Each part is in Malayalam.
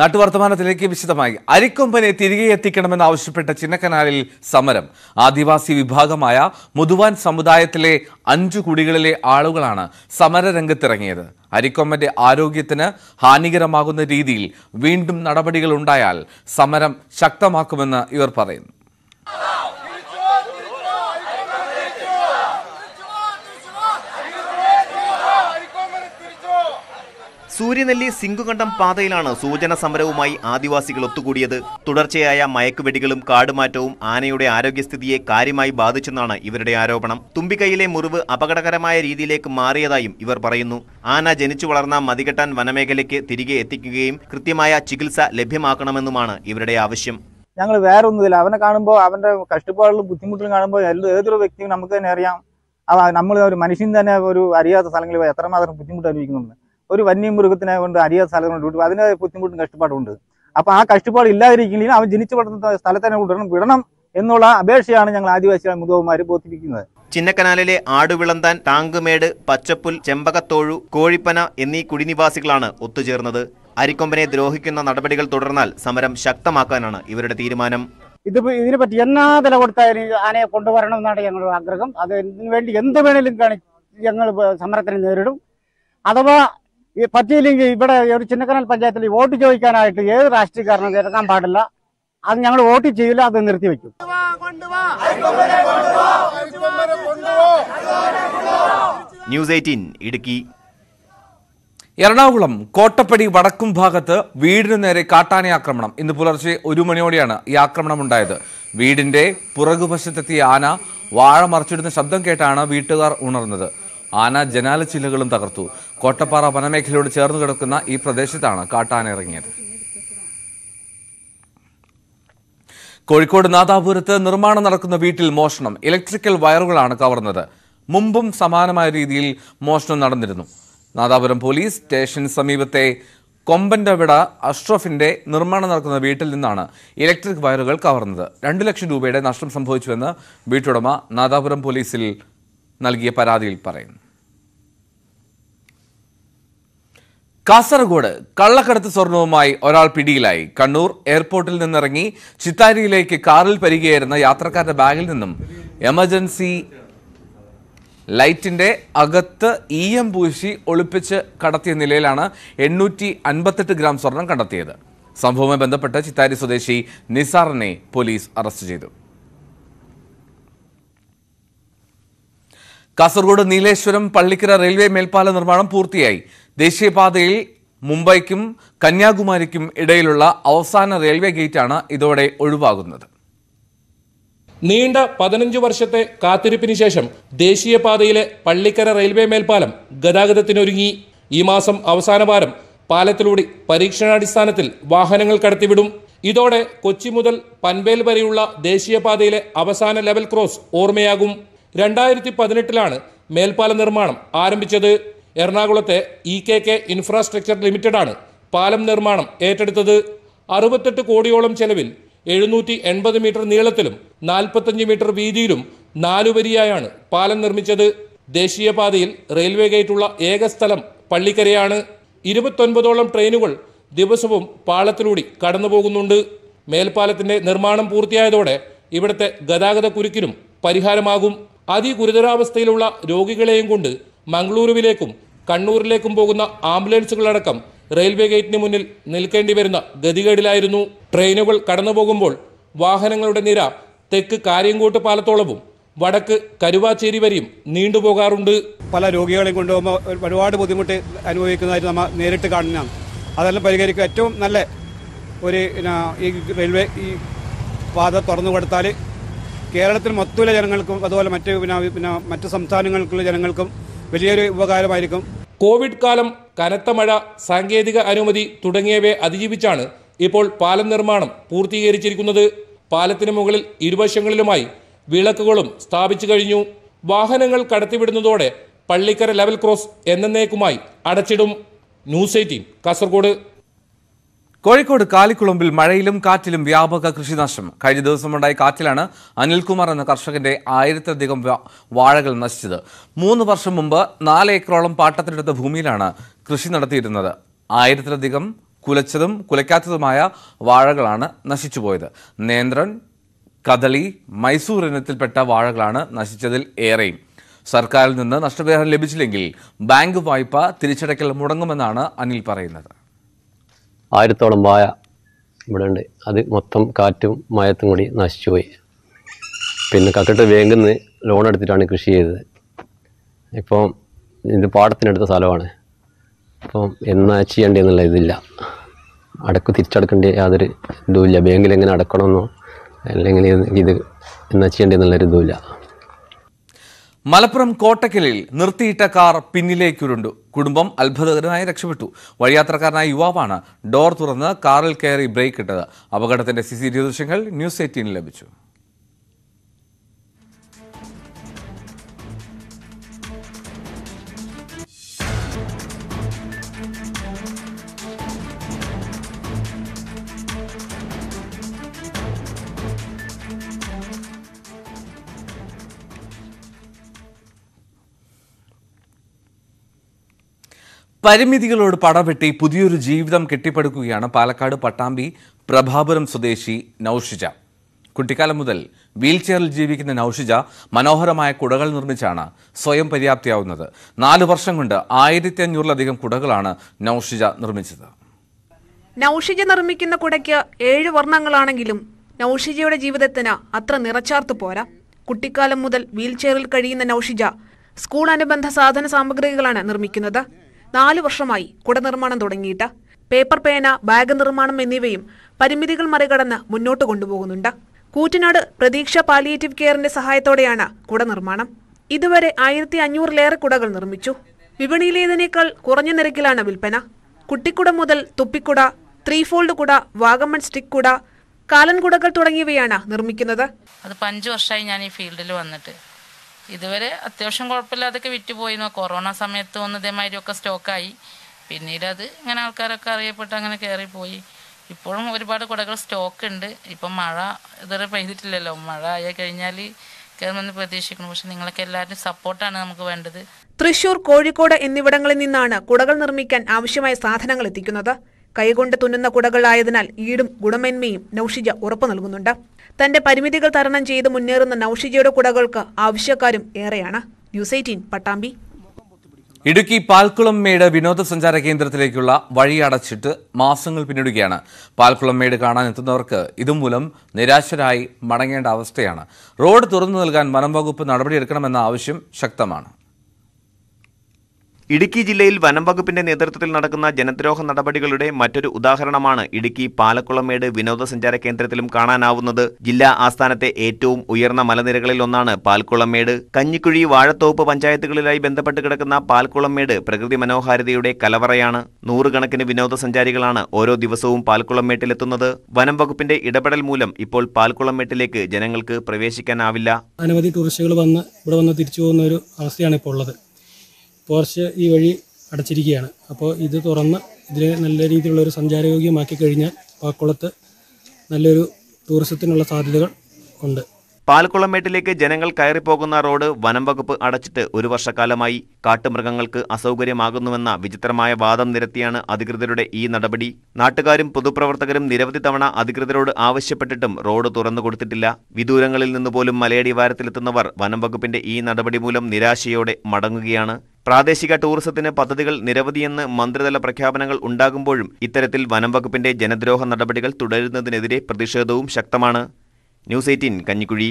നാട്ടുവർത്തമാനത്തിലേക്ക് വിശദമായി അരിക്കൊമ്പനെ തിരികെ എത്തിക്കണമെന്ന് ആവശ്യപ്പെട്ട ചിന്നക്കനാലിൽ സമരം ആദിവാസി വിഭാഗമായ മുതുവാൻ സമുദായത്തിലെ അഞ്ചു കുടികളിലെ ആളുകളാണ് സമരരംഗത്തിറങ്ങിയത് അരിക്കൊമ്പന്റെ ആരോഗ്യത്തിന് ഹാനികരമാകുന്ന രീതിയിൽ വീണ്ടും നടപടികൾ ഉണ്ടായാൽ സമരം ശക്തമാക്കുമെന്ന് ഇവർ പറയുന്നു സൂര്യനെല്ലി സിംഗുകണ്ടം പാതയിലാണ് സൂചന സമരവുമായി ആദിവാസികൾ ഒത്തുകൂടിയത് തുടർച്ചയായ മയക്കുവെടികളും കാടുമാറ്റവും ആനയുടെ ആരോഗ്യസ്ഥിതിയെ കാര്യമായി ബാധിച്ചെന്നാണ് ഇവരുടെ ആരോപണം തുമ്പിക്കൈയിലെ മുറിവ് അപകടകരമായ രീതിയിലേക്ക് മാറിയതായും ഇവർ പറയുന്നു ആന ജനിച്ചു വളർന്ന മതികെട്ടാൻ വനമേഖലയ്ക്ക് തിരികെ എത്തിക്കുകയും കൃത്യമായ ചികിത്സ ലഭ്യമാക്കണമെന്നുമാണ് ഇവരുടെ ആവശ്യം ഞങ്ങൾ വേറെ ഒന്നുമില്ല അവനെ കാണുമ്പോൾ അവന്റെ കഷ്ടപ്പാടുകളും ബുദ്ധിമുട്ടുകളും കാണുമ്പോൾ ഏതൊരു വ്യക്തിയും നമുക്ക് തന്നെ അറിയാം നമ്മൾ ഒരു മനുഷ്യൻ തന്നെ ഒരു അറിയാത്ത സ്ഥലങ്ങളിൽ എത്രമാത്രം ബുദ്ധിമുട്ട് അനുഭവിക്കുന്നുണ്ട് ഒരു വന്യമൃഗത്തിനെ കൊണ്ട് അരിയ സ്ഥലങ്ങൾ വിട്ടു അതിന് ബുദ്ധിമുട്ടും കഷ്ടപ്പാടുണ്ട് അപ്പോൾ ആ കഷ്ടപ്പാട് ഇല്ലാതിരിക്കില്ലെങ്കിൽ അവൻ ജനിച്ചു വളർന്ന സ്ഥലത്ത് തന്നെ വിടണം വിടണം എന്നുള്ള അപേക്ഷയാണ് ഞങ്ങൾ ആദിവാസികൾ മുഖവുമാർ ബോധിപ്പിക്കുന്നത് ചിന്നക്കനാലിലെ ആടുവിളന്താൻ ടാങ്കുമേട് പച്ചപ്പുൽ ചെമ്പകത്തോഴു കോഴിപ്പന എന്നീ കുടിനിവാസികളാണ് ഒത്തുചേർന്നത് അരിക്കൊമ്പനെ ദ്രോഹിക്കുന്ന നടപടികൾ തുടർന്നാൽ സമരം ശക്തമാക്കാനാണ് ഇവരുടെ തീരുമാനം ഇതിപ്പോ ഇതിനെപ്പറ്റി എന്നാ തല കൊടുത്താലും ആനയെ കൊണ്ടുവരണം എന്നാണ് ഞങ്ങളുടെ ആഗ്രഹം അത് വേണ്ടി എന്ത് വേണേലും ഞങ്ങൾ സമരത്തിന് നേരിടും അഥവാ ഈ പറ്റിയില്ലെങ്കിൽ ഇവിടെ ഒരു ചിന്നക്കനൽ പഞ്ചായത്തിൽ വോട്ട് ചോദിക്കാനായിട്ട് ഏത് രാഷ്ട്രീയക്കാരനും ഇറക്കാൻ പാടില്ല അത് ഞങ്ങൾ വോട്ട് ചെയ്യില്ല അത് വെക്കും ന്യൂസ് എയ്റ്റീൻ ഇടുക്കി എറണാകുളം കോട്ടപ്പടി വടക്കും ഭാഗത്ത് വീടിനു നേരെ കാട്ടാന ആക്രമണം ഇന്ന് പുലർച്ചെ ഒരു മണിയോടെയാണ് ഈ ആക്രമണം ഉണ്ടായത് വീടിന്റെ പുറകുവശത്തെത്തിയ ആന വാഴ മറിച്ചിടുന്ന ശബ്ദം കേട്ടാണ് വീട്ടുകാർ ഉണർന്നത് ആന ചില്ലുകളും തകർത്തു കോട്ടപ്പാറ വനമേഖലയോട് ചേർന്ന് കിടക്കുന്ന ഈ പ്രദേശത്താണ് കാട്ടാന ഇറങ്ങിയത് കോഴിക്കോട് നാദാപുരത്ത് നിർമ്മാണം നടക്കുന്ന വീട്ടിൽ മോഷണം ഇലക്ട്രിക്കൽ വയറുകളാണ് കവർന്നത് മുമ്പും സമാനമായ രീതിയിൽ മോഷണം നടന്നിരുന്നു നാദാപുരം പോലീസ് സ്റ്റേഷൻ സമീപത്തെ കൊമ്പൻ്റവിട അഷ്റഫിന്റെ നിർമ്മാണം നടക്കുന്ന വീട്ടിൽ നിന്നാണ് ഇലക്ട്രിക് വയറുകൾ കവർന്നത് രണ്ടു ലക്ഷം രൂപയുടെ നഷ്ടം സംഭവിച്ചുവെന്ന് വീട്ടുടമ നാദാപുരം പോലീസിൽ നൽകിയ പരാതിയിൽ പറയുന്നു കാസർഗോഡ് കള്ളക്കടത്ത് സ്വർണവുമായി ഒരാൾ പിടിയിലായി കണ്ണൂർ എയർപോർട്ടിൽ നിന്നിറങ്ങി ചിത്താരിയിലേക്ക് കാറിൽ പരികയായിരുന്ന യാത്രക്കാരുടെ ബാഗിൽ നിന്നും എമർജൻസി ലൈറ്റിന്റെ അകത്ത് ഇ എം പൂശി ഒളിപ്പിച്ച് കടത്തിയ നിലയിലാണ് എണ്ണൂറ്റി അൻപത്തെട്ട് ഗ്രാം സ്വർണം കണ്ടെത്തിയത് സംഭവവുമായി ബന്ധപ്പെട്ട് ചിത്താരി സ്വദേശി നിസാറിനെ പോലീസ് അറസ്റ്റ് ചെയ്തു കാസർഗോഡ് നീലേശ്വരം പള്ളിക്കര റെയിൽവേ മേൽപ്പാല നിർമ്മാണം പൂർത്തിയായി ദേശീയപാതയിൽ മുംബൈക്കും കന്യാകുമാരിക്കും ഇടയിലുള്ള അവസാന റെയിൽവേ ഗേറ്റാണ് ഇതോടെ ഒഴിവാകുന്നത് നീണ്ട പതിനഞ്ച് വർഷത്തെ കാത്തിരിപ്പിന് ശേഷം ദേശീയപാതയിലെ പള്ളിക്കര റെയിൽവേ മേൽപ്പാലം ഗതാഗതത്തിനൊരുങ്ങി ഈ മാസം അവസാന വാരം പാലത്തിലൂടെ പരീക്ഷണാടിസ്ഥാനത്തിൽ വാഹനങ്ങൾ കടത്തിവിടും ഇതോടെ കൊച്ചി മുതൽ പൻവേൽ വരെയുള്ള ദേശീയപാതയിലെ അവസാന ലെവൽ ക്രോസ് ഓർമ്മയാകും രണ്ടായിരത്തി പതിനെട്ടിലാണ് മേൽപ്പാല നിർമ്മാണം ആരംഭിച്ചത് എറണാകുളത്തെ ഇ കെ കെ ഇൻഫ്രാസ്ട്രക്ചർ ലിമിറ്റഡാണ് പാലം നിർമ്മാണം ഏറ്റെടുത്തത് അറുപത്തെട്ട് കോടിയോളം ചെലവിൽ എഴുന്നൂറ്റി എൺപത് മീറ്റർ നീളത്തിലും നാൽപ്പത്തഞ്ച് മീറ്റർ വീതിയിലും നാലുവരിയായാണ് പാലം നിർമ്മിച്ചത് ദേശീയപാതയിൽ റെയിൽവേ ഗേറ്റുള്ള ഏക സ്ഥലം പള്ളിക്കരയാണ് ഇരുപത്തൊൻപതോളം ട്രെയിനുകൾ ദിവസവും പാളത്തിലൂടെ കടന്നുപോകുന്നുണ്ട് മേൽപ്പാലത്തിന്റെ നിർമ്മാണം പൂർത്തിയായതോടെ ഇവിടുത്തെ ഗതാഗത കുരുക്കിനും പരിഹാരമാകും അതിഗുരുതരാവസ്ഥയിലുള്ള രോഗികളെയും കൊണ്ട് മംഗളൂരുവിലേക്കും കണ്ണൂരിലേക്കും പോകുന്ന ആംബുലൻസുകളടക്കം റെയിൽവേ ഗേറ്റിന് മുന്നിൽ നിൽക്കേണ്ടി വരുന്ന ഗതികേടിലായിരുന്നു ട്രെയിനുകൾ കടന്നുപോകുമ്പോൾ വാഹനങ്ങളുടെ നിര തെക്ക് കാര്യംകോട്ട് പാലത്തോളവും വടക്ക് കരുവാച്ചേരി വരെയും നീണ്ടുപോകാറുണ്ട് പല രോഗികളെയും കൊണ്ടുപോകുമ്പോൾ ഒരുപാട് ബുദ്ധിമുട്ട് അനുഭവിക്കുന്നതായിട്ട് നമ്മൾ നേരിട്ട് കാണുന്നതാണ് അതെല്ലാം പരിഹരിക്കുക ഏറ്റവും നല്ല ഒരു ഈ റെയിൽവേ ഈ പാത തുറന്നു കൊടുത്താൽ കേരളത്തിൽ മൊത്തമുള്ള ജനങ്ങൾക്കും അതുപോലെ മറ്റ് പിന്നെ പിന്നെ മറ്റ് സംസ്ഥാനങ്ങൾക്കുള്ള ജനങ്ങൾക്കും വലിയൊരു ഉപകാരമായിരിക്കും കോവിഡ് കാലം കനത്ത മഴ സാങ്കേതിക അനുമതി തുടങ്ങിയവയെ അതിജീവിച്ചാണ് ഇപ്പോൾ പാലം നിർമ്മാണം പൂർത്തീകരിച്ചിരിക്കുന്നത് പാലത്തിന് മുകളിൽ ഇരുവശങ്ങളിലുമായി വിളക്കുകളും സ്ഥാപിച്ചു കഴിഞ്ഞു വാഹനങ്ങൾ കടത്തിവിടുന്നതോടെ പള്ളിക്കര ലെവൽ ക്രോസ് എന്നേക്കുമായി അടച്ചിടും ന്യൂസ് എയ്റ്റീൻ കാസർഗോഡ് കോഴിക്കോട് കാലിക്കുളമ്പിൽ മഴയിലും കാറ്റിലും വ്യാപക കൃഷിനാശം കഴിഞ്ഞ ദിവസമുണ്ടായ കാറ്റിലാണ് അനിൽകുമാർ എന്ന കർഷകന്റെ ആയിരത്തിലധികം വാഴകൾ നശിച്ചത് മൂന്ന് വർഷം മുമ്പ് നാല് ഏക്കറോളം പാട്ടത്തിനെടുത്ത ഭൂമിയിലാണ് കൃഷി നടത്തിയിരുന്നത് ആയിരത്തിലധികം കുലച്ചതും കുലയ്ക്കാത്തതുമായ വാഴകളാണ് നശിച്ചുപോയത് നേന്ത്രൻ കദളി മൈസൂർ ഇനത്തിൽപ്പെട്ട വാഴകളാണ് നശിച്ചതിൽ ഏറെയും സർക്കാരിൽ നിന്ന് നഷ്ടപരിഹാരം ലഭിച്ചില്ലെങ്കിൽ ബാങ്ക് വായ്പ തിരിച്ചടയ്ക്കൽ മുടങ്ങുമെന്നാണ് അനിൽ പറയുന്നത് ആയിരത്തോളം വായ ഇവിടെ ഉണ്ട് അത് മൊത്തം കാറ്റും മയത്തും കൂടി നശിച്ചുപോയി പിന്നെ കക്കട്ട് വേങ്ങുന്ന ലോൺ എടുത്തിട്ടാണ് കൃഷി ചെയ്തത് ഇപ്പം ഇത് പാടത്തിനെടുത്ത സ്ഥലമാണ് ഇപ്പം എന്നാ ചെയ്യേണ്ടതെന്നുള്ള ഇതില്ല അടക്ക് തിരിച്ചടക്കേണ്ട യാതൊരു ഇതുമില്ല ബാങ്കിൽ എങ്ങനെ അടക്കണമെന്നോ അല്ലെങ്കിൽ ഇത് എന്നാ ചെയ്യേണ്ടതെന്നുള്ളൊരു ഇതുമില്ല മലപ്പുറം കോട്ടക്കലിൽ നിർത്തിയിട്ട കാർ പിന്നിലേക്കുരുണ്ടു കുടുംബം അത്ഭുതകരമായി രക്ഷപ്പെട്ടു വഴിയാത്രക്കാരനായ യുവാവാണ് ഡോർ തുറന്ന് കാറിൽ കയറി ബ്രേക്ക് ഇട്ടത് അപകടത്തിന്റെ സി സി ദൃശ്യങ്ങൾ ന്യൂസ് എയ്റ്റീനിൽ ലഭിച്ചു പരിമിതികളോട് പടവെട്ടി പുതിയൊരു ജീവിതം കെട്ടിപ്പടുക്കുകയാണ് പാലക്കാട് പട്ടാമ്പി പ്രഭാപുരം സ്വദേശി നൌഷിജ കുട്ടിക്കാലം മുതൽ വീൽചെയറിൽ ജീവിക്കുന്ന നൌഷിജ മനോഹരമായ കുടകൾ നിർമ്മിച്ചാണ് സ്വയം പര്യാപ്തിയാവുന്നത് നാല് വർഷം കൊണ്ട് ആയിരത്തി അഞ്ഞൂറിലധികം കുടകളാണ് നൌഷിജ നിർമ്മിച്ചത് നൌഷിജ നിർമ്മിക്കുന്ന കുടയ്ക്ക് ഏഴ് വർണ്ണങ്ങളാണെങ്കിലും നൌഷിജയുടെ ജീവിതത്തിന് അത്ര നിറച്ചാർത്ത് പോരാ കുട്ടിക്കാലം മുതൽ വീൽചെയറിൽ കഴിയുന്ന നൌഷിജ സ്കൂൾ അനുബന്ധ സാധന സാമഗ്രികളാണ് നിർമ്മിക്കുന്നത് നാലു വർഷമായി കുടനിർമ്മാണം നിർമ്മാണം തുടങ്ങിയിട്ട് പേപ്പർ പേന ബാഗ് നിർമ്മാണം എന്നിവയും പരിമിതികൾ മറികടന്ന് മുന്നോട്ട് കൊണ്ടുപോകുന്നുണ്ട് കൂറ്റനാട് പ്രതീക്ഷ പാലിയേറ്റീവ് കെയറിന്റെ സഹായത്തോടെയാണ് കുട നിർമ്മാണം ഇതുവരെ ആയിരത്തി അഞ്ഞൂറിലേറെ കുടകൾ നിർമ്മിച്ചു വിപണിയിലേതിനേക്കാൾ കുറഞ്ഞ നിരക്കിലാണ് വിൽപ്പന കുട്ടിക്കുട മുതൽ തുപ്പിക്കുട ത്രീ ഫോൾഡ് കുട വാഗമൺ സ്റ്റിക് കുട കാലൻകുടകൾ തുടങ്ങിയവയാണ് നിർമ്മിക്കുന്നത് അത് അഞ്ച് വർഷമായി ഞാൻ ഈ ഫീൽഡിൽ വന്നിട്ട് ഇതുവരെ അത്യാവശ്യം കുഴപ്പമില്ലാതൊക്കെ വിറ്റുപോയിരുന്നു കൊറോണ സമയത്ത് ഒന്ന് ഇതേമാതിരിയൊക്കെ സ്റ്റോക്കായി പിന്നീട് അത് ഇങ്ങനെ ആൾക്കാരൊക്കെ അറിയപ്പെട്ട് അങ്ങനെ കയറിപ്പോയി ഇപ്പോഴും ഒരുപാട് കുടകൾ സ്റ്റോക്ക് ഉണ്ട് ഇപ്പം മഴ ഇതുവരെ പെയ്തിട്ടില്ലല്ലോ മഴ ആയി കഴിഞ്ഞാൽ കയറുമെന്ന് പ്രതീക്ഷിക്കുന്നു പക്ഷെ നിങ്ങളൊക്കെ എല്ലാവരും സപ്പോർട്ടാണ് നമുക്ക് വേണ്ടത് തൃശൂർ കോഴിക്കോട് എന്നിവിടങ്ങളിൽ നിന്നാണ് കുടകൾ നിർമ്മിക്കാൻ ആവശ്യമായ സാധനങ്ങൾ എത്തിക്കുന്നത് കൈകൊണ്ട് തുന്നുന്ന കുടകളായതിനാൽ ഈടും ഗുണമേന്മയും നൌഷിജ ഉറപ്പു നൽകുന്നുണ്ട് തന്റെ പരിമിതികൾ തരണം ചെയ്ത് മുന്നേറുന്ന നൌഷിജയുടെ കുടകൾക്ക് ആവശ്യക്കാരും ഏറെയാണ് news eighteen Pattambi Idukki Palkulamedu വിനോദസഞ്ചാര കേന്ദ്രത്തിലേക്കുള്ള വഴി അടച്ചിട്ട് മാസങ്ങൾ പിന്നിടുകയാണ് പാൽക്കുളം മേട് കാണാൻ എത്തുന്നവർക്ക് ഇതുമൂലം നിരാശരായി മടങ്ങേണ്ട അവസ്ഥയാണ് റോഡ് തുറന്നു നൽകാൻ വനം വകുപ്പ് നടപടിയെടുക്കണമെന്ന ആവശ്യം ശക്തമാണ് ഇടുക്കി ജില്ലയിൽ വനം വകുപ്പിന്റെ നേതൃത്വത്തിൽ നടക്കുന്ന ജനദ്രോഹ നടപടികളുടെ മറ്റൊരു ഉദാഹരണമാണ് ഇടുക്കി പാലക്കുളമേട് വിനോദസഞ്ചാര കേന്ദ്രത്തിലും കാണാനാവുന്നത് ജില്ലാ ആസ്ഥാനത്തെ ഏറ്റവും ഉയർന്ന മലനിരകളിൽ ഒന്നാണ് പാൽക്കുളമേട് കഞ്ഞിക്കുഴി വാഴത്തോപ്പ് പഞ്ചായത്തുകളിലായി ബന്ധപ്പെട്ട് കിടക്കുന്ന പാൽക്കുളമേട് പ്രകൃതി മനോഹാരിതയുടെ കലവറയാണ് നൂറുകണക്കിന് വിനോദസഞ്ചാരികളാണ് ഓരോ ദിവസവും പാൽക്കുളമേട്ടിലെത്തുന്നത് വനം വകുപ്പിന്റെ ഇടപെടൽ മൂലം ഇപ്പോൾ പാൽക്കുളമേട്ടിലേക്ക് ജനങ്ങൾക്ക് പ്രവേശിക്കാനാവില്ല അനവധി ടൂറിസ്റ്റുകൾ വന്ന് ഇവിടെ വന്ന് തിരിച്ചു പോകുന്ന ഒരു അവസ്ഥയാണ് ഇപ്പോൾ ഉള്ളത് പോർച്ച് ഈ വഴി അടച്ചിരിക്കുകയാണ് അപ്പോൾ ഇത് തുറന്ന് ഇതിനെ നല്ല രീതിയിലുള്ളൊരു സഞ്ചാരയോഗ്യമാക്കി കഴിഞ്ഞാൽ പാക്കുളത്ത് നല്ലൊരു ടൂറിസത്തിനുള്ള സാധ്യതകൾ ഉണ്ട് പാലക്കുളമേട്ടിലേക്ക് ജനങ്ങൾ കയറിപ്പോകുന്ന റോഡ് വനം വകുപ്പ് അടച്ചിട്ട് ഒരു വർഷക്കാലമായി കാട്ടുമൃഗങ്ങൾക്ക് അസൗകര്യമാകുന്നുവെന്ന വിചിത്രമായ വാദം നിരത്തിയാണ് അധികൃതരുടെ ഈ നടപടി നാട്ടുകാരും പൊതുപ്രവർത്തകരും നിരവധി തവണ അധികൃതരോട് ആവശ്യപ്പെട്ടിട്ടും റോഡ് തുറന്നുകൊടുത്തിട്ടില്ല വിദൂരങ്ങളിൽ നിന്നുപോലും മലയടിവാരത്തിലെത്തുന്നവർ വനം വകുപ്പിന്റെ ഈ നടപടി മൂലം നിരാശയോടെ മടങ്ങുകയാണ് പ്രാദേശിക ടൂറിസത്തിന് പദ്ധതികൾ നിരവധിയെന്ന് മന്ത്രിതല പ്രഖ്യാപനങ്ങൾ ഉണ്ടാകുമ്പോഴും ഇത്തരത്തിൽ വനം വകുപ്പിന്റെ ജനദ്രോഹ നടപടികൾ തുടരുന്നതിനെതിരെ പ്രതിഷേധവും ശക്തമാണ് ന്യൂസ് എയ്റ്റീൻ കഞ്ഞിക്കുഴി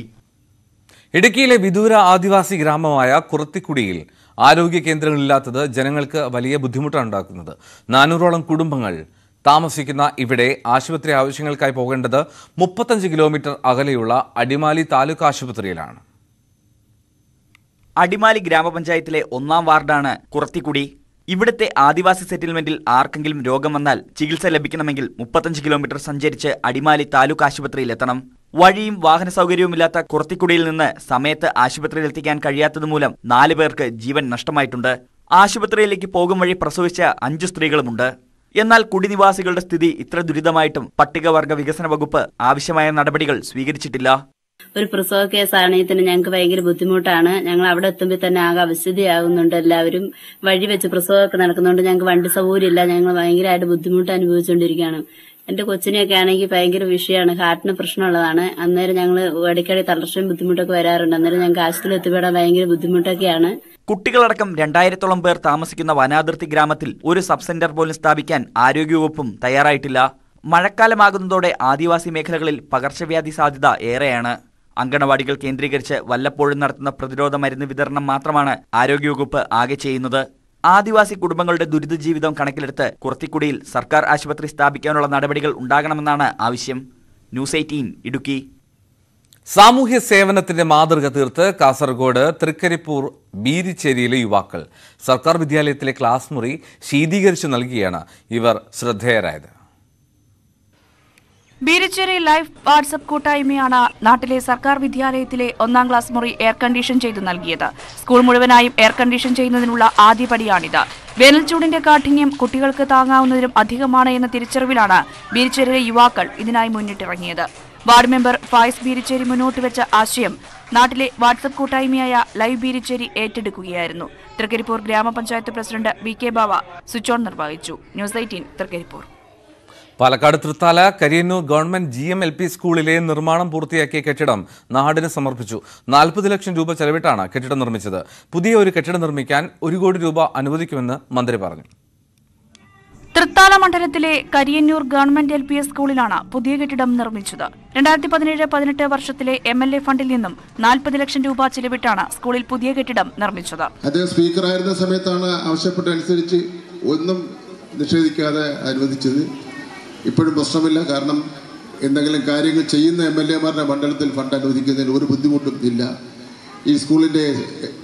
ഇടുക്കിയിലെ വിദൂര ആദിവാസി ഗ്രാമമായ കുറത്തിക്കുടിയിൽ ആരോഗ്യ കേന്ദ്രങ്ങളില്ലാത്തത് ജനങ്ങൾക്ക് വലിയ ബുദ്ധിമുട്ടാണ് ഉണ്ടാക്കുന്നത് നാനൂറോളം കുടുംബങ്ങൾ താമസിക്കുന്ന ഇവിടെ ആശുപത്രി ആവശ്യങ്ങൾക്കായി പോകേണ്ടത് മുപ്പത്തഞ്ച് കിലോമീറ്റർ അകലെയുള്ള അടിമാലി താലൂക്ക് ആശുപത്രിയിലാണ് അടിമാലി ഗ്രാമപഞ്ചായത്തിലെ ഒന്നാം വാർഡാണ് കുറത്തിക്കുടി ഇവിടുത്തെ ആദിവാസി സെറ്റിൽമെന്റിൽ ആർക്കെങ്കിലും രോഗം വന്നാൽ ചികിത്സ ലഭിക്കണമെങ്കിൽ മുപ്പത്തഞ്ച് കിലോമീറ്റർ സഞ്ചരിച്ച് അടിമാലി താലൂക്ക് ആശുപത്രിയിലെത്തണം വഴിയും വാഹന സൗകര്യവുമില്ലാത്ത കുറത്തിക്കുടിയിൽ നിന്ന് സമയത്ത് ആശുപത്രിയിൽ എത്തിക്കാൻ കഴിയാത്തത് മൂലം നാല് പേർക്ക് ജീവൻ നഷ്ടമായിട്ടുണ്ട് ആശുപത്രിയിലേക്ക് പോകും വഴി പ്രസവിച്ച അഞ്ച് സ്ത്രീകളുമുണ്ട് എന്നാൽ കുടിനിവാസികളുടെ സ്ഥിതി ഇത്ര ദുരിതമായിട്ടും പട്ടികവർഗ വികസന വകുപ്പ് ആവശ്യമായ നടപടികൾ സ്വീകരിച്ചിട്ടില്ല ഒരു പ്രസവ കേസാണെങ്കിൽ തന്നെ ഞങ്ങൾക്ക് ഭയങ്കര ബുദ്ധിമുട്ടാണ് ഞങ്ങൾ അവിടെ എത്തുമ്പോൾ തന്നെ ആകെ അവസ്ഥയാകുന്നുണ്ട് എല്ലാവരും വഴി വെച്ച് പ്രസവമൊക്കെ നടക്കുന്നുണ്ട് ഞങ്ങൾക്ക് വണ്ടി സൗകര്യമില്ല ഞങ്ങൾ ഭയങ്കരമായിട്ട് ബുദ്ധിമുട്ട് അനുഭവിച്ചുകൊണ്ടിരിക്കുകയാണ് എന്റെ കൊച്ചിനെയൊക്കെ ആണെങ്കിൽ ഭയങ്കര വിഷയമാണ് ഹാർട്ടിന് പ്രശ്നമുള്ളതാണ് അന്നേരം ഞങ്ങൾ ഇടയ്ക്കിടെ തളർച്ചയും ബുദ്ധിമുട്ടൊക്കെ വരാറുണ്ട് അന്നേരം ഞങ്ങൾക്ക് ആശുപത്രിയിൽ എത്തിപ്പെടാൻ ഭയങ്കര ബുദ്ധിമുട്ടൊക്കെയാണ് കുട്ടികളടക്കം രണ്ടായിരത്തോളം പേർ താമസിക്കുന്ന വനാതിർത്തി ഗ്രാമത്തിൽ ഒരു സബ് സെന്റർ പോലും സ്ഥാപിക്കാൻ ആരോഗ്യവകുപ്പും തയ്യാറായിട്ടില്ല മഴക്കാലമാകുന്നതോടെ ആദിവാസി മേഖലകളിൽ പകർച്ചവ്യാധി സാധ്യത ഏറെയാണ് അങ്കണവാടികൾ കേന്ദ്രീകരിച്ച് വല്ലപ്പോഴും നടത്തുന്ന പ്രതിരോധ മരുന്ന് വിതരണം മാത്രമാണ് ആരോഗ്യവകുപ്പ് ആകെ ചെയ്യുന്നത് ആദിവാസി കുടുംബങ്ങളുടെ ദുരിത ജീവിതം കണക്കിലെടുത്ത് കുർത്തിക്കുടിയിൽ സർക്കാർ ആശുപത്രി സ്ഥാപിക്കാനുള്ള നടപടികൾ ഉണ്ടാകണമെന്നാണ് ആവശ്യം ന്യൂസ് എയ്റ്റീൻ ഇടുക്കി സാമൂഹ്യ സേവനത്തിന്റെ മാതൃക തീർത്ത് കാസർഗോഡ് തൃക്കരിപ്പൂർ ബീരിച്ചേരിയിലെ യുവാക്കൾ സർക്കാർ വിദ്യാലയത്തിലെ ക്ലാസ് മുറി ശീതീകരിച്ചു നൽകിയാണ് ഇവർ ശ്രദ്ധേയരായത് ബീരച്ചേരി ലൈഫ് വാട്സപ്പ് കൂട്ടായ്മയാണ് നാട്ടിലെ സർക്കാർ വിദ്യാലയത്തിലെ ഒന്നാം ക്ലാസ് മുറി എയർ കണ്ടീഷൻ ചെയ്തു നൽകിയത് സ്കൂൾ മുഴുവനായും എയർ കണ്ടീഷൻ ചെയ്യുന്നതിനുള്ള ആദ്യപടിയാണിത് വേനൽച്ചൂടിന്റെ കാഠിന്യം കുട്ടികൾക്ക് താങ്ങാവുന്നതിലും അധികമാണ് എന്ന തിരിച്ചറിവിലാണ് ബീരിച്ചേരിയിലെ യുവാക്കൾ ഇതിനായി മുന്നിട്ടിറങ്ങിയത് വാർഡ് മെമ്പർ ഫായിസ് ബീരിച്ചേരി മുന്നോട്ട് വെച്ച ആശയം നാട്ടിലെ വാട്സപ്പ് കൂട്ടായ്മയായ ലൈവ് ബീരിച്ചേരി ഏറ്റെടുക്കുകയായിരുന്നു തൃക്കരിപ്പൂർ ഗ്രാമപഞ്ചായത്ത് president V K Bava switch on നിർവഹിച്ചു news eighteen Trikaripur Palakkad Thrithala Kariyannur government G M L P സ്കൂളിലെ നിർമ്മാണം പൂർത്തിയാക്കിയ കെട്ടിടം നാടിന് സമർപ്പിച്ചു നാൽപ്പത് ലക്ഷം രൂപ ചെലവിട്ടാണ് കെട്ടിടം നിർമ്മിച്ചത് പുതിയ ഒരു കെട്ടിടം നിർമ്മിക്കാൻ ഒരു കോടി രൂപ അനുവദിക്കുമെന്ന് മന്ത്രി പറഞ്ഞു തൃത്താല മണ്ഡലത്തിലെ Kariyannur government L P S സ്കൂളിലാണ് പുതിയ കെട്ടിടം നിർമ്മിച്ചത് രണ്ടായിരത്തി പതിനേഴ് പതിനെട്ട് വർഷത്തിലെ എം എൽ എ ഫണ്ടിൽ നിന്നും നാൽപ്പത് ലക്ഷം രൂപ ചെലവിട്ടാണ് സ്കൂളിൽ പുതിയ കെട്ടിടം നിർമ്മിച്ചത് സ്പീക്കർ സ്പീക്കറായിരുന്ന സമയത്താണ് അനുസരിച്ച് ഒന്നും നിഷേധിക്കാതെ അനുവദിച്ചത് ഇപ്പോഴും പ്രശ്നമില്ല കാരണം എന്തെങ്കിലും കാര്യങ്ങൾ ചെയ്യുന്ന എം എൽ എമാരുടെ മണ്ഡലത്തിൽ ഫണ്ട് അനുവദിക്കുന്നതിന് ഒരു ബുദ്ധിമുട്ടും ഇല്ല ഈ സ്കൂളിൻ്റെ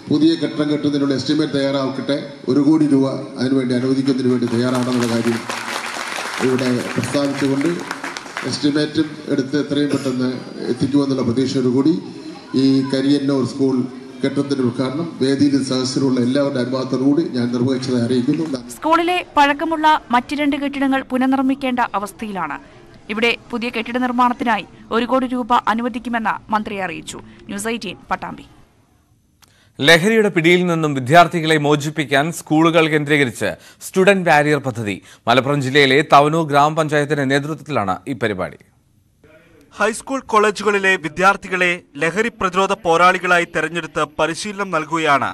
പുതിയ കെട്ടിടം കെട്ടുന്നതിനുള്ള എസ്റ്റിമേറ്റ് തയ്യാറാക്കട്ടെ ഒരു കോടി രൂപ അതിനുവേണ്ടി അനുവദിക്കുന്നതിന് വേണ്ടി തയ്യാറാണെന്നുള്ള കാര്യം ഇവിടെ പ്രസ്താവിച്ചുകൊണ്ട് എസ്റ്റിമേറ്റും എടുത്ത് എത്രയും പെട്ടെന്ന് എത്തിക്കുമെന്നുള്ള പ്രതീക്ഷയോടുകൂടി ഈ കരിയന്നൂർ സ്കൂൾ കെട്ടിടത്തിന്റെ ഉദ്ഘാടനം വേദിയിലും സദസ്സിലുള്ള എല്ലാവരുടെ അനുവാദത്തോടുകൂടി ഞാൻ നിർവഹിച്ചതായി അറിയിക്കുന്നു സ്കൂളിലെ പഴക്കമുള്ള മറ്റ് രണ്ട് കെട്ടിടങ്ങൾ പുനർനിർമ്മിക്കേണ്ട അവസ്ഥയിലാണ് ഇവിടെ പുതിയ കെട്ടിട നിർമ്മാണത്തിനായി ഒരു കോടി രൂപ അനുവദിക്കുമെന്ന് മന്ത്രി അറിയിച്ചു ന്യൂസ് എയ്റ്റീൻ പട്ടാമ്പി ലഹരിയുടെ പിടിയിൽ നിന്നും വിദ്യാർത്ഥികളെ മോചിപ്പിക്കാൻ സ്കൂളുകൾ കേന്ദ്രീകരിച്ച് സ്റ്റുഡന്റ് ബാരിയർ പദ്ധതി മലപ്പുറം ജില്ലയിലെ തവനൂർ ഗ്രാമപഞ്ചായത്തിന്റെ നേതൃത്വത്തിലാണ് ഈ പരിപാടി ഹൈസ്കൂൾ കോളേജുകളിലെ വിദ്യാർത്ഥികളെ ലഹരി പ്രതിരോധ പോരാളികളായി തെരഞ്ഞെടുത്ത് പരിശീലനം നൽകുകയാണ്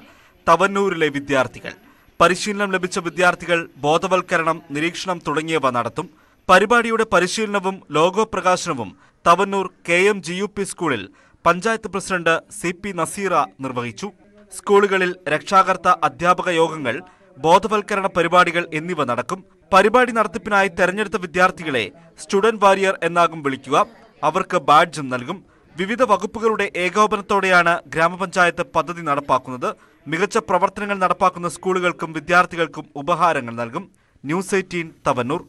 തവന്നൂരിലെ വിദ്യാർത്ഥികൾ പരിശീലനം ലഭിച്ച വിദ്യാർത്ഥികൾ ബോധവൽക്കരണം നിരീക്ഷണം തുടങ്ങിയവ നടത്തും പരിപാടിയുടെ പരിശീലനവും ലോഗോ പ്രകാശനവും Thavanur K M G U P സ്കൂളിൽ panchayat president C P Naseera നിർവഹിച്ചു സ്കൂളുകളിൽ രക്ഷാകർത്ത അധ്യാപക യോഗങ്ങൾ ബോധവൽക്കരണ പരിപാടികൾ എന്നിവ നടക്കും പരിപാടി നടത്തിപ്പിനായി തെരഞ്ഞെടുത്ത വിദ്യാർത്ഥികളെ സ്റ്റുഡന്റ് വാരിയർ എന്നാകും വിളിക്കുക അവർക്ക് ബാഡ്ജും നൽകും വിവിധ വകുപ്പുകളുടെ ഏകോപനത്തോടെയാണ് ഗ്രാമപഞ്ചായത്ത് പദ്ധതി നടപ്പാക്കുന്നത് മികച്ച പ്രവർത്തനങ്ങൾ നടപ്പാക്കുന്ന സ്കൂളുകൾക്കും വിദ്യാർത്ഥികൾക്കും ഉപഹാരങ്ങൾ നൽകും ന്യൂസ് എയ്റ്റീൻ തവന്നൂർ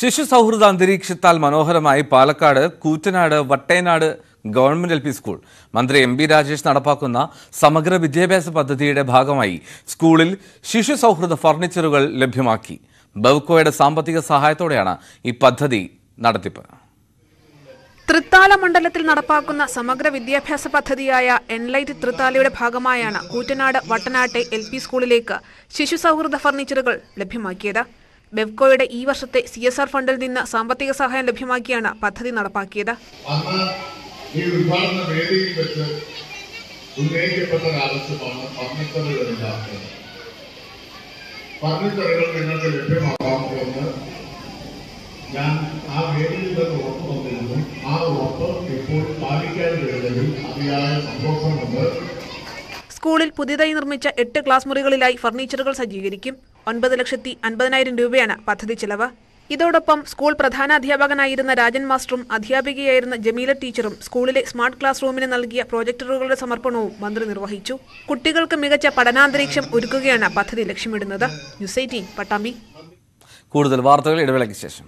ശിശു സൗഹൃദ അന്തരീക്ഷത്താൽ മനോഹരമായി Palakkad Koottanad Vattenad government L P school മന്ത്രി എം ബി രാജേഷ് നടപ്പാക്കുന്ന സമഗ്ര വിദ്യാഭ്യാസ പദ്ധതിയുടെ ഭാഗമായി സ്കൂളിൽ ശിശു സൗഹൃദ ഫർണിച്ചറുകൾ ലഭ്യമാക്കി ബവ്കോയുടെ സാമ്പത്തിക സഹായത്തോടെയാണ് ഈ പദ്ധതി നടത്തിപ്പ് തൃത്താല മണ്ഡലത്തിൽ നടപ്പാക്കുന്ന സമഗ്ര വിദ്യാഭ്യാസ പദ്ധതിയായ എൻലൈറ്റ് തൃത്താലയുടെ ഭാഗമായാണ് കൂറ്റനാട് വട്ടനാട്ടെ എൽ പി സ്കൂളിലേക്ക് ശിശു സൗഹൃദ ഫർണിച്ചറുകൾ ലഭ്യമാക്കിയത് ബെവ്കോയുടെ ഈ വർഷത്തെ സി എസ് ആർ ഫണ്ടിൽ നിന്ന് സാമ്പത്തിക സഹായം ലഭ്യമാക്കിയാണ് പദ്ധതി നടപ്പാക്കിയത് ഈ ഉദ്ഘാടന വേദിയിൽ വെച്ച് ആവശ്യമാണ് ഫർണിച്ചറുകൾ ഫർണിച്ചറുകൾ നിങ്ങൾക്ക് ലഭ്യമാകാമെന്ന് ഞാൻ ആ വേദിയിൽ തന്നെ ഉറപ്പ് തന്നിരുന്നു ആ ഉറപ്പ് എപ്പോഴും പാലിക്കാൻ കഴിഞ്ഞതിൽ അതിയായ സന്തോഷമുണ്ട് സ്കൂളിൽ പുതിയതായി നിർമ്മിച്ച എട്ട് ക്ലാസ് മുറികളിലായി ഫർണിച്ചറുകൾ സജ്ജീകരിക്കും ഒൻപത് ലക്ഷത്തി അൻപതിനായിരം രൂപയാണ് പദ്ധതി ചെലവ് ഇതോടൊപ്പം സ്കൂൾ പ്രധാനാധ്യാപകനായിരുന്ന രാജൻ മാസ്റ്ററും അധ്യാപികയായിരുന്ന ജമീല ടീച്ചറും സ്കൂളിലെ സ്മാർട്ട് ക്ലാസ് റൂമിന് നൽകിയ പ്രോജക്ടറുകളുടെ സമർപ്പണവും മന്ത്രി നിർവഹിച്ചു കുട്ടികൾക്ക് മികച്ച പഠനാന്തരീക്ഷം ഒരുക്കുകയാണ് പദ്ധതി ലക്ഷ്യമിടുന്നത് ന്യൂസ് എയ്റ്റീൻ പട്ടാമ്പി കൂടുതൽ വാർത്തകൾ ഇടവേളയ്ക്ക് ശേഷം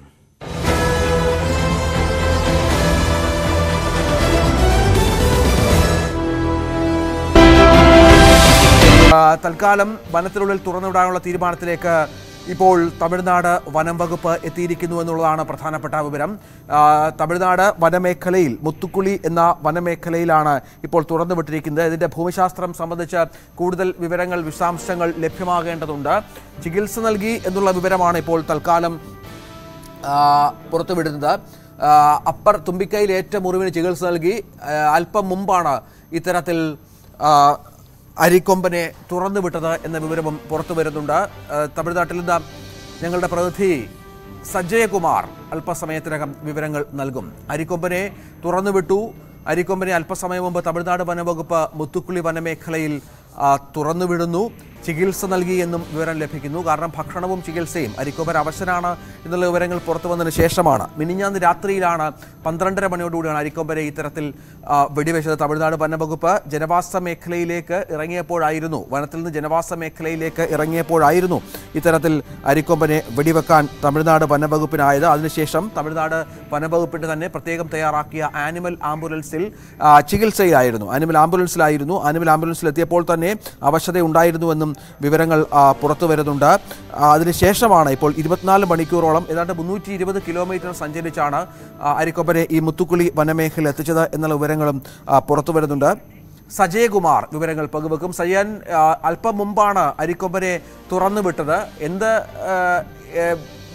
തൽക്കാലം വനത്തിനുള്ളിൽ തുറന്നുവിടാനുള്ള തീരുമാനത്തിലേക്ക് ഇപ്പോൾ തമിഴ്നാട് വനം വകുപ്പ് എത്തിയിരിക്കുന്നു എന്നുള്ളതാണ് പ്രധാനപ്പെട്ട വിവരം തമിഴ്നാട് വനമേഖലയിൽ മുത്തുക്കുളി എന്ന വനമേഖലയിലാണ് ഇപ്പോൾ തുറന്നുവിട്ടിരിക്കുന്നത് ഇതിൻ്റെ ഭൂമിശാസ്ത്രം സംബന്ധിച്ച് കൂടുതൽ വിവരങ്ങൾ വിശദാംശങ്ങൾ ലഭ്യമാകേണ്ടതുണ്ട് ചികിത്സ നൽകി എന്നുള്ള വിവരമാണ് ഇപ്പോൾ തൽക്കാലം പുറത്തുവിടുന്നത് അപ്പർ തുമ്പിക്കൈയിൽ ഏറ്റ മുറിവിന് ചികിത്സ നൽകി അല്പം മുമ്പാണ് ഇത്തരത്തിൽ അരിക്കൊമ്പനെ വിട്ടത് എന്ന വിവരവും പുറത്തു വരുന്നുണ്ട് തമിഴ്നാട്ടിൽ നിന്ന് ഞങ്ങളുടെ പ്രതിനിധി സജയകുമാർ അല്പസമയത്തിനകം വിവരങ്ങൾ നൽകും അരിക്കൊമ്പനെ തുറന്നുവിട്ടു അരിക്കൊമ്പനെ അല്പസമയം മുമ്പ് തമിഴ്നാട് വനവകുപ്പ് മുത്തുക്കുളി വനമേഖലയിൽ തുറന്നുവിടുന്നു ചികിത്സ നൽകി എന്നും വിവരം ലഭിക്കുന്നു കാരണം ഭക്ഷണവും ചികിത്സയും അരിക്കോപർ അവശനാണ് എന്നുള്ള വിവരങ്ങൾ പുറത്തു വന്നതിന് ശേഷമാണ് മിനിഞ്ഞാന്ന് രാത്രിയിലാണ് പന്ത്രണ്ടര മണിയോടുകൂടിയാണ് അരിക്കോമ്പരെ ഇത്തരത്തിൽ വെടിവെച്ചത് തമിഴ്നാട് വനംവകുപ്പ് ജനവാസ മേഖലയിലേക്ക് ഇറങ്ങിയപ്പോഴായിരുന്നു വനത്തിൽ നിന്ന് ജനവാസ മേഖലയിലേക്ക് ഇറങ്ങിയപ്പോഴായിരുന്നു ഇത്തരത്തിൽ അരിക്കൊമ്പനെ വെടിവെക്കാൻ തമിഴ്നാട് വനംവകുപ്പിനായത് അതിനുശേഷം തമിഴ്നാട് വനംവകുപ്പിൻ്റെ തന്നെ പ്രത്യേകം തയ്യാറാക്കിയ ആനിമൽ ആംബുലൻസിൽ ചികിത്സയിലായിരുന്നു ആനിമൽ ആംബുലൻസിലായിരുന്നു ആനിമൽ ആംബുലൻസിൽ എത്തിയപ്പോൾ തന്നെ അവശതയുണ്ടായിരുന്നുവെന്നും വിവരങ്ങൾ പുറത്തു വരുന്നുണ്ട് അതിനുശേഷമാണ് ഇപ്പോൾ ഇരുപത്തിനാല് മണിക്കൂറോളം ഏതാണ്ട് മുന്നൂറ്റി ഇരുപത് കിലോമീറ്റർ സഞ്ചരിച്ചാണ് അരിക്കൊപ്പനെ ഈ മുത്തുക്കുളി വനമേഖല എത്തിച്ചത് എന്നുള്ള വിവരങ്ങളും പുറത്തു വരുന്നുണ്ട് സജയകുമാർ വിവരങ്ങൾ പങ്കുവെക്കും സജയൻ അല്പം മുമ്പാണ് അരിക്കൊമ്പനെ തുറന്നു വിട്ടത് എന്ത്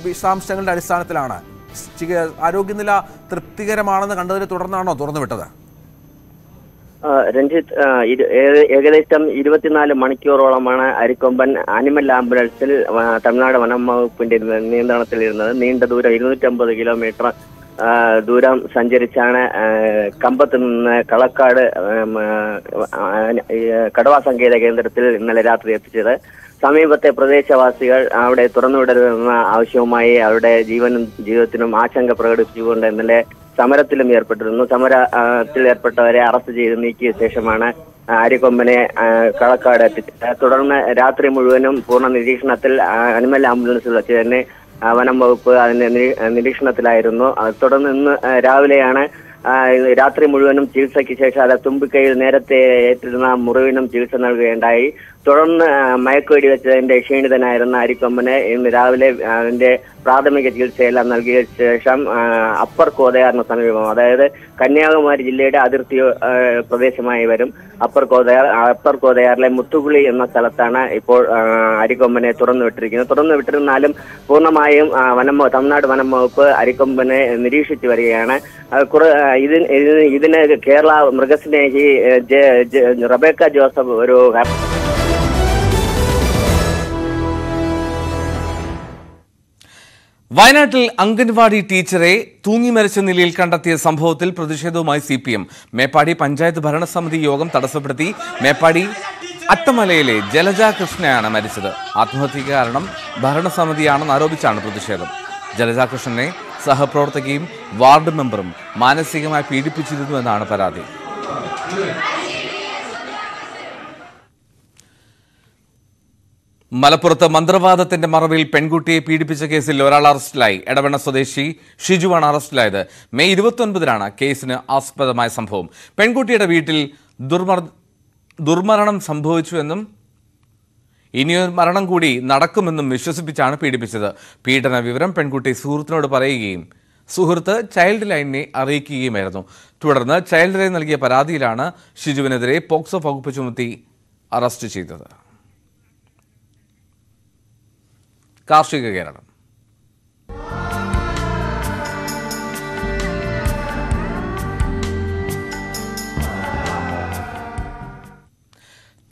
വിശദാംശങ്ങളുടെ അടിസ്ഥാനത്തിലാണ് ആരോഗ്യനില തൃപ്തികരമാണെന്ന് കണ്ടതിനെ തുടർന്നാണോ വിട്ടത് രഞ്ജിത്ത് ഏകദേശം ഇരുപത്തിനാല് മണിക്കൂറോളമാണ് അരിക്കൊമ്പൻ ആനിമൽ ആംബുലൻസിൽ തമിഴ്നാട് വനം വകുപ്പിന്റെ ഇരുന്നത് നീണ്ട ദൂരം ഇരുന്നൂറ്റമ്പത് കിലോമീറ്റർ ദൂരം സഞ്ചരിച്ചാണ് കമ്പത്ത് നിന്ന് കളക്കാട് കടവാ സങ്കേത കേന്ദ്രത്തിൽ ഇന്നലെ രാത്രി എത്തിച്ചത് സമീപത്തെ പ്രദേശവാസികൾ അവിടെ തുറന്നുവിടരുതെന്ന ആവശ്യവുമായി അവരുടെ ജീവനും ജീവിതത്തിനും ആശങ്ക പ്രകടിപ്പിച്ചുകൊണ്ട് ഇന്നലെ സമരത്തിലും ഏർപ്പെട്ടിരുന്നു സമരത്തിൽ ഏർപ്പെട്ടവരെ അറസ്റ്റ് ചെയ്ത് നീക്കിയ ശേഷമാണ് ആര്യക്കൊമ്പനെ കളക്കാട് തുടർന്ന് രാത്രി മുഴുവനും പൂർണ്ണ നിരീക്ഷണത്തിൽ അനിമൽ ആംബുലൻസിൽ വെച്ച് തന്നെ വനം വകുപ്പ് അതിന്റെ നിരീക്ഷണത്തിലായിരുന്നു തുടർന്ന് ഇന്ന് രാവിലെയാണ് രാത്രി മുഴുവനും ചികിത്സയ്ക്ക് ശേഷം അത് തുമ്പിക്കൈയിൽ നേരത്തെ ഏറ്റിരുന്ന മുറിവിനും ചികിത്സ നൽകുകയുണ്ടായി തുടർന്ന് മയക്കുവെടി വെച്ചതിന്റെ ക്ഷീണിതനായിരുന്ന അരിക്കൊമ്പനെ ഇന്ന് രാവിലെ അതിന്റെ പ്രാഥമിക ചികിത്സയെല്ലാം നൽകിയ ശേഷം അപ്പർ കോതയാറിന് സമീപം അതായത് കന്യാകുമാരി ജില്ലയുടെ അതിർത്തി പ്രദേശമായി വരും അപ്പർ കോതയാർ അപ്പർ കോതയാറിലെ മുത്തുകുളി എന്ന സ്ഥലത്താണ് ഇപ്പോൾ അരിക്കൊമ്പനെ തുറന്നു വിട്ടിരിക്കുന്നത് തുറന്നു വിട്ടിരുന്നാലും പൂർണ്ണമായും വനം തമിഴ്നാട് വനം വകുപ്പ് അരിക്കൊമ്പനെ നിരീക്ഷിച്ചു വരികയാണ് ഇതിന് ഇതിന് കേരള മൃഗസ്നേഹി റബേക്ക ജോസഫ് ഒരു വയനാട്ടിൽ അംഗൻവാടി ടീച്ചറെ തൂങ്ങി മരിച്ച നിലയിൽ കണ്ടെത്തിയ സംഭവത്തിൽ പ്രതിഷേധവുമായി C P M Meppadi panchayat ഭരണസമിതി യോഗം തടസ്സപ്പെടുത്തി മേപ്പാടി അട്ടമലയിലെ ജലജ കൃഷ്ണയാണ് മരിച്ചത് ആത്മഹത്യയ്ക്ക് കാരണം ഭരണസമിതിയാണെന്ന് ആരോപിച്ചാണ് പ്രതിഷേധം ജലജാകൃഷ്ണനെ കൃഷ്ണനെ സഹപ്രവർത്തകയും വാർഡ് മെമ്പറും മാനസികമായി പീഡിപ്പിച്ചിരുന്നു എന്നാണ് പരാതി മലപ്പുറത്ത് മന്ത്രവാദത്തിന്റെ മറവിൽ പെൺകുട്ടിയെ പീഡിപ്പിച്ച കേസിൽ ഒരാൾ അറസ്റ്റിലായി എടവണ്ണ സ്വദേശി ഷിജുവാണ് അറസ്റ്റിലായത് മെയ് ഇരുപത്തൊൻപതിനാണ് കേസിന് ആസ്പദമായ സംഭവം പെൺകുട്ടിയുടെ വീട്ടിൽ ദുർമർ ദുർമരണം സംഭവിച്ചുവെന്നും ഇനിയൊരു മരണം കൂടി നടക്കുമെന്നും വിശ്വസിപ്പിച്ചാണ് പീഡിപ്പിച്ചത് പീഡന വിവരം പെൺകുട്ടി സുഹൃത്തിനോട് പറയുകയും സുഹൃത്ത് ചൈൽഡ് ലൈനിനെ അറിയിക്കുകയുമായിരുന്നു തുടർന്ന് ചൈൽഡ് ലൈൻ നൽകിയ പരാതിയിലാണ് ഷിജുവിനെതിരെ പോക്സോ വകുപ്പ് ചുമത്തി അറസ്റ്റ് ചെയ്തത് കാർഷിക കേരളം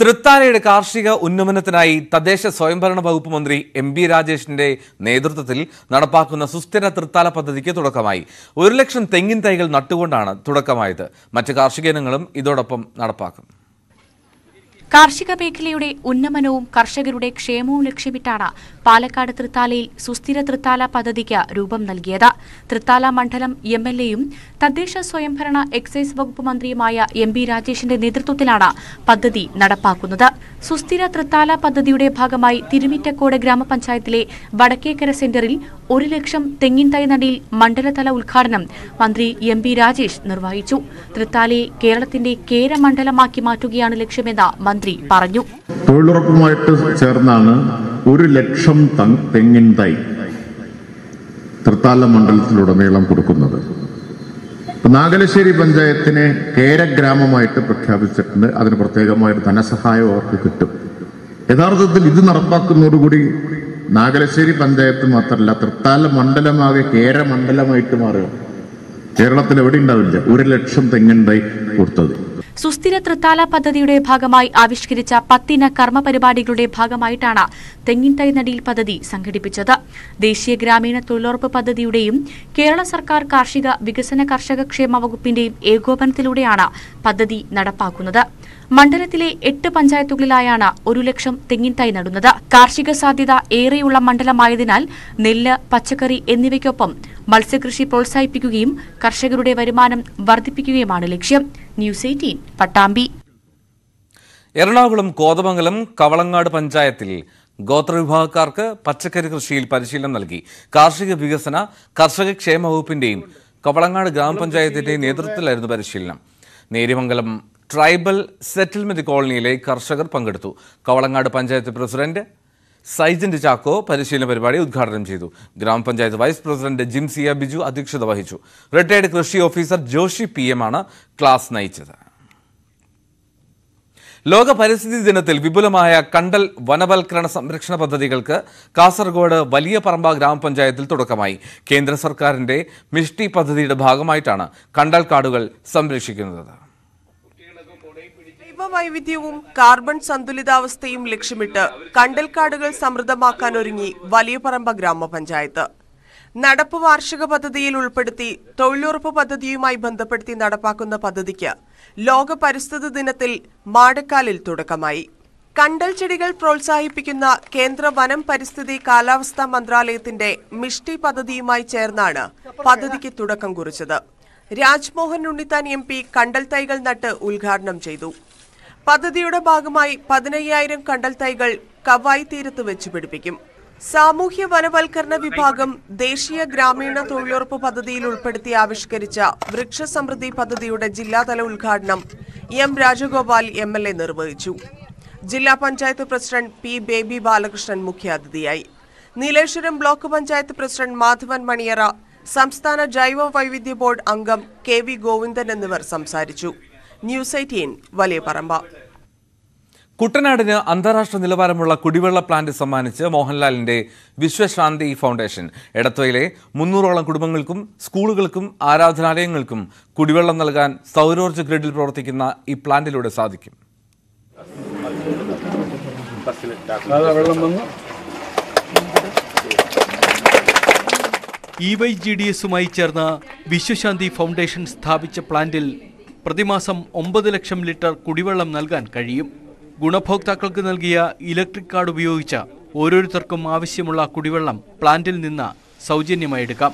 തൃത്താലയുടെ കാർഷിക ഉന്നമനത്തിനായി തദ്ദേശ സ്വയംഭരണ വകുപ്പ് മന്ത്രി എം ബി രാജേഷിന്റെ നേതൃത്വത്തിൽ നടപ്പാക്കുന്ന സുസ്ഥിര തൃത്താല പദ്ധതിക്ക് തുടക്കമായി ഒരു ലക്ഷം തെങ്ങിൻ തൈകൾ നട്ടുകൊണ്ടാണ് തുടക്കമായത് മറ്റ് കാർഷിക ഇനങ്ങളും ഇതോടൊപ്പം നടപ്പാക്കും കാർഷിക മേഖലയുടെ ഉന്നമനവും കർഷകരുടെ ക്ഷേമവും ലക്ഷ്യമിട്ടാണ് പാലക്കാട് തൃത്താലയിൽ സുസ്ഥിര തൃത്താല പദ്ധതിക്ക് രൂപം നൽകിയത് തൃത്താല മണ്ഡലം എം എൽ എയും തദ്ദേശ സ്വയംഭരണ എക്സൈസ് വകുപ്പ് മന്ത്രിയുമായ എം ബി രാജേഷിന്റെ നേതൃത്വത്തിലാണ് പദ്ധതി നടപ്പാക്കുന്നത് സുസ്ഥിര തൃത്താല പദ്ധതിയുടെ ഭാഗമായി തിരുമിറ്റക്കോട് ഗ്രാമപഞ്ചായത്തിലെ വടക്കേക്കര സെന്ററിൽ ഒരു ലക്ഷം തെങ്ങിൻ തൈ നടിയിൽ മണ്ഡലതല ഉദ്ഘാടനം മന്ത്രി എം ബി രാജേഷ് നിർവഹിച്ചു തൃത്താലയെ കേരളത്തിന്റെ കേരമണ്ഡലമാക്കി മാറ്റുകയാണ് ലക്ഷ്യമെന്ന് മന്ത്രി പറഞ്ഞു തൊഴിലുറപ്പുമായിട്ട് ചേർന്നാണ് ഒരു ലക്ഷം തെങ്ങിൻ തൈ തൃത്താല മണ്ഡലത്തിലുടനീളം കൊടുക്കുന്നത് നാഗലശ്ശേരി പഞ്ചായത്തിനെ കേരഗ്രാമമായിട്ട് പ്രഖ്യാപിച്ചിട്ടുണ്ട് അതിന് പ്രത്യേകമായിട്ട് ധനസഹായം അവർക്ക് കിട്ടും യഥാർത്ഥത്തിൽ ഇത് നടപ്പാക്കുന്നതോടുകൂടി നാഗലശ്ശേരി പഞ്ചായത്ത് മാത്രമല്ല തൃത്താല മണ്ഡലമാകെ കേരമണ്ഡലമായിട്ട് മാറുക കേരളത്തിൽ എവിടെ ഉണ്ടാവില്ല ഒരു ലക്ഷം തെങ്ങുണ്ടായി കൊടുത്തത് സുസ്ഥിര ത്രിത്താല പദ്ധതിയുടെ ഭാഗമായി ആവിഷ്കരിച്ച പത്തിന കർമ്മ പരിപാടികളുടെ ഭാഗമായിട്ടാണ് തെങ്ങിൻ നടീൽ പദ്ധതി സംഘടിപ്പിച്ചത് ദേശീയ ഗ്രാമീണ തൊഴിലുറപ്പ് പദ്ധതിയുടെയും കേരള സർക്കാർ കാർഷിക വികസന കർഷക ക്ഷേമ വകുപ്പിന്റെയും ഏകോപനത്തിലൂടെയാണ് പദ്ധതി നടപ്പാക്കുന്നത് മണ്ഡലത്തിലെ എട്ട് പഞ്ചായത്തുകളിലായാണ് ഒരു ലക്ഷം തെങ്ങിൻ തൈ നടുന്നത് കാർഷിക സാധ്യത ഏറെയുള്ള മണ്ഡലമായതിനാൽ നെല്ല് പച്ചക്കറി എന്നിവയ്ക്കൊപ്പം മത്സ്യകൃഷി പ്രോത്സാഹിപ്പിക്കുകയും കർഷകരുടെ വരുമാനം വർദ്ധിപ്പിക്കുകയുമാണ് ലക്ഷ്യം ന്യൂസ് എയ്റ്റീൻ പട്ടാമ്പി എറണാകുളം കോതമംഗലം കവളങ്ങാട് പഞ്ചായത്തിൽ ഗോത്രവിഭാഗക്കാർക്ക് പച്ചക്കറി കൃഷിയിൽ പരിശീലനം നൽകി കാർഷിക വികസന കർഷക ക്ഷേമ വകുപ്പിന്റെയും കവളങ്ങാട് ഗ്രാമപഞ്ചായത്തിന്റെയും നേതൃത്വത്തിലായിരുന്നു പരിശീലനം നേരിമംഗലം ട്രൈബൽ സെറ്റിൽമെന്റ് കോളനിയിലെ കർഷകർ പങ്കെടുത്തു കവളങ്ങാട് പഞ്ചായത്ത് പ്രസിഡന്റ് സൈജന്റ് ചാക്കോ പരിശീലന പരിപാടി ഉദ്ഘാടനം ചെയ്തു ഗ്രാമപഞ്ചായത്ത് വൈസ് പ്രസിഡന്റ് ജിംസിയ ബിജു അധ്യക്ഷത വഹിച്ചു റിട്ടയർഡ് കൃഷി ഓഫീസർ ജോഷി പി എം ആണ് ക്ലാസ് നയിച്ചത് ലോക പരിസ്ഥിതി ദിനത്തിൽ വിപുലമായ കണ്ടൽ വനവൽക്കരണ സംരക്ഷണ പദ്ധതികൾക്ക് കാസർഗോഡ് വലിയ പറമ്പ ഗ്രാമപഞ്ചായത്തിൽ തുടക്കമായി കേന്ദ്ര സർക്കാരിന്റെ മിഷ്ടി പദ്ധതിയുടെ ഭാഗമായിട്ടാണ് കണ്ടൽ കാടുകൾ സംരക്ഷിക്കുന്നത് ജൈവവൈവിധ്യവും കാർബൺ സന്തുലിതാവസ്ഥയും ലക്ഷ്യമിട്ട് കണ്ടൽക്കാടുകൾ സമൃദ്ധമാക്കാൻ ഒരുങ്ങി വലിയപറമ്പ ഗ്രാമപഞ്ചായത്ത് നടപ്പ് വാർഷിക പദ്ധതിയിൽ ഉൾപ്പെടുത്തി തൊഴിലുറപ്പ് പദ്ധതിയുമായി ബന്ധപ്പെടുത്തി നടപ്പാക്കുന്ന പദ്ധതിക്ക് ലോക പരിസ്ഥിതി ദിനത്തിൽ മാടക്കാലിൽ തുടക്കമായി കണ്ടൽ ചെടികൾ പ്രോത്സാഹിപ്പിക്കുന്ന കേന്ദ്ര വനം പരിസ്ഥിതി കാലാവസ്ഥാ മന്ത്രാലയത്തിന്റെ മിഷ്ടി പദ്ധതിയുമായി ചേർന്നാണ് പദ്ധതിക്ക് തുടക്കം കുറിച്ചത് രാജ്മോഹൻ ഉണ്ണിത്താൻ എം പി കണ്ടൽ തൈകൾ നട്ട് ഉദ്ഘാടനം ചെയ്തു പദ്ധതിയുടെ ഭാഗമായി പതിനയ്യായിരം കണ്ടൽ തൈകൾ കവായി തീരത്ത് വെച്ച് പിടിപ്പിക്കും സാമൂഹ്യ വനവൽക്കരണ വിഭാഗം ദേശീയ ഗ്രാമീണ തൊഴിലുറപ്പ് പദ്ധതിയിൽ ഉൾപ്പെടുത്തി ആവിഷ്കരിച്ച വൃക്ഷസമൃദ്ധി പദ്ധതിയുടെ ജില്ലാതല ഉദ്ഘാടനം M Rajagopal M L A നിർവഹിച്ചു ജില്ലാ പഞ്ചായത്ത് പ്രസിഡന്റ് പി ബേബി ബാലകൃഷ്ണൻ മുഖ്യാതിഥിയായി നീലേശ്വരം ബ്ലോക്ക് പഞ്ചായത്ത് പ്രസിഡന്റ് മാധവൻ മണിയറ സംസ്ഥാന ജൈവ വൈവിധ്യ ബോർഡ് അംഗം കെ വി ഗോവിന്ദൻ എന്നിവർ സംസാരിച്ചു ന്യൂസ് എയ്റ്റീൻ വലിയ പറമ്പ കുട്ടനാടിന് അന്താരാഷ്ട്ര നിലവാരമുള്ള കുടിവെള്ള പ്ലാന്റ് സമ്മാനിച്ച് മോഹൻലാലിന്റെ വിശ്വശാന്തി ഫൗണ്ടേഷൻ എടത്വയിലെ മുന്നൂറോളം കുടുംബങ്ങൾക്കും സ്കൂളുകൾക്കും ആരാധനാലയങ്ങൾക്കും കുടിവെള്ളം നൽകാൻ സൗരോർജ്ജ ഗ്രിഡിൽ പ്രവർത്തിക്കുന്ന ഈ പ്ലാന്റിലൂടെ സാധിക്കും E e Y G D എസുമായി ചേർന്ന് വിശ്വശാന്തി ഫൗണ്ടേഷൻ സ്ഥാപിച്ച പ്ലാന്റിൽ പ്രതിമാസം ഒമ്പത് ലക്ഷം ലിറ്റർ കുടിവെള്ളം നൽകാൻ കഴിയും ഗുണഭോക്താക്കൾക്ക് നൽകിയ ഇലക്ട്രിക് കാർഡ് ഉപയോഗിച്ച ഓരോരുത്തർക്കും ആവശ്യമുള്ള കുടിവെള്ളം പ്ലാന്റിൽ നിന്ന് സൗജന്യമായി എടുക്കാം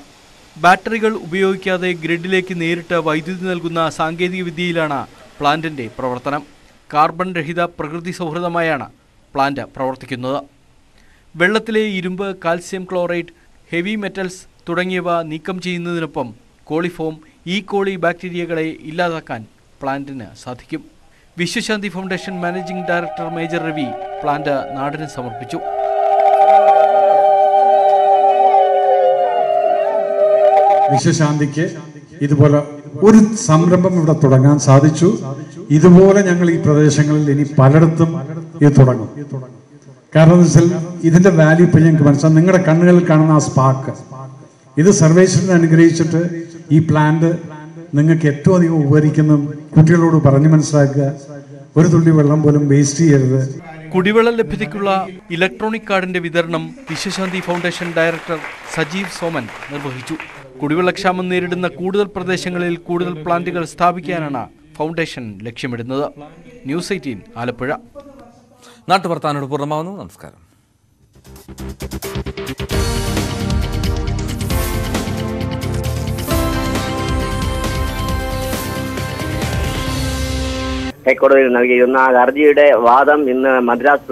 ബാറ്ററികൾ ഉപയോഗിക്കാതെ ഗ്രിഡിലേക്ക് നേരിട്ട് വൈദ്യുതി നൽകുന്ന സാങ്കേതിക വിദ്യയിലാണ് പ്ലാന്റിന്റെ പ്രവർത്തനം കാർബൺ രഹിത പ്രകൃതി സൗഹൃദമായാണ് പ്ലാന്റ് പ്രവർത്തിക്കുന്നത് വെള്ളത്തിലെ ഇരുമ്പ് കാൽസ്യം ക്ലോറൈഡ് ഹെവി മെറ്റൽസ് തുടങ്ങിയവ നീക്കം ചെയ്യുന്നതിനൊപ്പം കോളിഫോം ഈ കോളി ബാക്ടീരിയകളെ ഇല്ലാതാക്കാൻ പ്ലാന്റിന് സാധിക്കും Vishwashanti foundation managing director major Ravi plant നാടിന് സമർപ്പിച്ചു വിശ്വശാന്തിക്ക് ഇതുപോലെ ഒരു സംരംഭം ഇവിടെ തുടങ്ങാൻ സാധിച്ചു ഇതുപോലെ ഞങ്ങൾ ഈ പ്രദേശങ്ങളിൽ ഇനി പലയിടത്തും ഇത് തുടങ്ങും കാരണം ഇതിന്റെ വാല്യൂ ഇപ്പൊ ഞങ്ങൾക്ക് മനസ്സിലാവും നിങ്ങളുടെ കണ്ണുകളിൽ കാണുന്ന ആ സ്പാർക്ക് ഇത് സർവേശ്വരൻ അനുഗ്രഹിച്ചിട്ട് ഈ പ്ലാന്റ് നിങ്ങൾക്ക് ഏറ്റവും അധികം ഉപകരിക്കുന്ന കുട്ടികളോട് പറഞ്ഞു മനസ്സിലാക്കുക ഒരു തുള്ളി വെള്ളം പോലും വേസ്റ്റ് ചെയ്യരുത് കുടിവെള്ള ലഭ്യതയ്ക്കുള്ള ഇലക്ട്രോണിക് കാർഡിന്റെ വിതരണം വിശ്വശാന്തി ഫൗണ്ടേഷൻ ഡയറക്ടർ സജീവ് സോമൻ നിർവഹിച്ചു കുടിവെള്ളക്ഷാമം നേരിടുന്ന കൂടുതൽ പ്രദേശങ്ങളിൽ കൂടുതൽ പ്ലാന്റുകൾ സ്ഥാപിക്കാനാണ് ഫൗണ്ടേഷൻ ലക്ഷ്യമിടുന്നത് ന്യൂസ് എയ്റ്റീൻ ആലപ്പുഴ നാട്ടുവർത്താനോട് പൂർണ്ണമാകുന്നു നമസ്കാരം ഹൈക്കോടതിയിൽ നൽകിയിരുന്ന ഹർജിയുടെ വാദം ഇന്ന് മദ്രാസ്